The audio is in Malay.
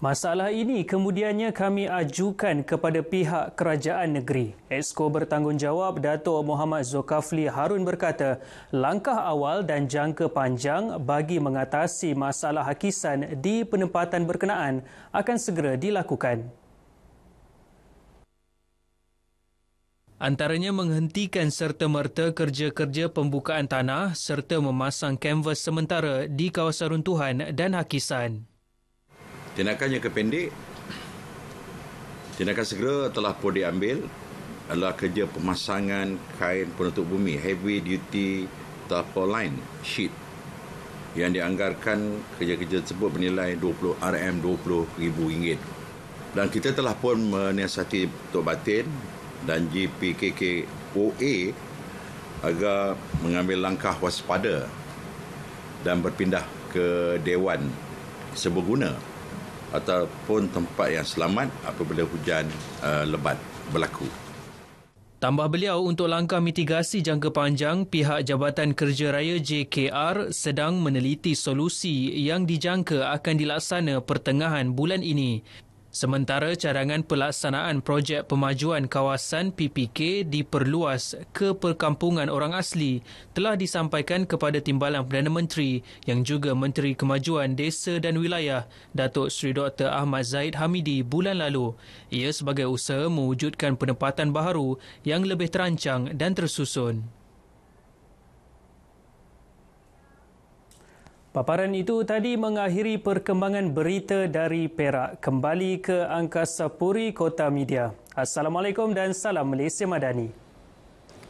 Masalah ini kemudiannya kami ajukan kepada pihak kerajaan negeri. Esko bertanggungjawab Dato Muhammad Zulkafli Harun berkata, langkah awal dan jangka panjang bagi mengatasi masalah hakisan di penempatan berkenaan akan segera dilakukan. Antaranya menghentikan serta-merta kerja-kerja pembukaan tanah serta memasang kanvas sementara di kawasan runtuhan dan hakisan. Tindakan yang kependek Tindakan segera telah pun diambil adalah kerja pemasangan kain penutup bumi heavy duty line sheet yang dianggarkan kerja-kerja tersebut bernilai 20 RM 20 ribu ringgit dan kita telah pun menyiasati Tok Batin dan GPKK OA agar mengambil langkah waspada dan berpindah ke Dewan Sebuah ataupun tempat yang selamat apabila hujan uh, lebat berlaku. Tambah beliau untuk langkah mitigasi jangka panjang, pihak Jabatan Kerja Raya JKR sedang meneliti solusi yang dijangka akan dilaksana pertengahan bulan ini. Sementara cadangan pelaksanaan projek pemajuan kawasan PPK diperluas ke perkampungan orang asli telah disampaikan kepada Timbalan Perdana Menteri yang juga Menteri Kemajuan Desa dan Wilayah Datuk Seri Dr. Ahmad Zaid Hamidi bulan lalu. Ia sebagai usaha mewujudkan penempatan baharu yang lebih terancang dan tersusun. Paparan itu tadi mengakhiri perkembangan berita dari Perak. Kembali ke Angkasa Puri Kota Media. Assalamualaikum dan salam Malaysia Madani.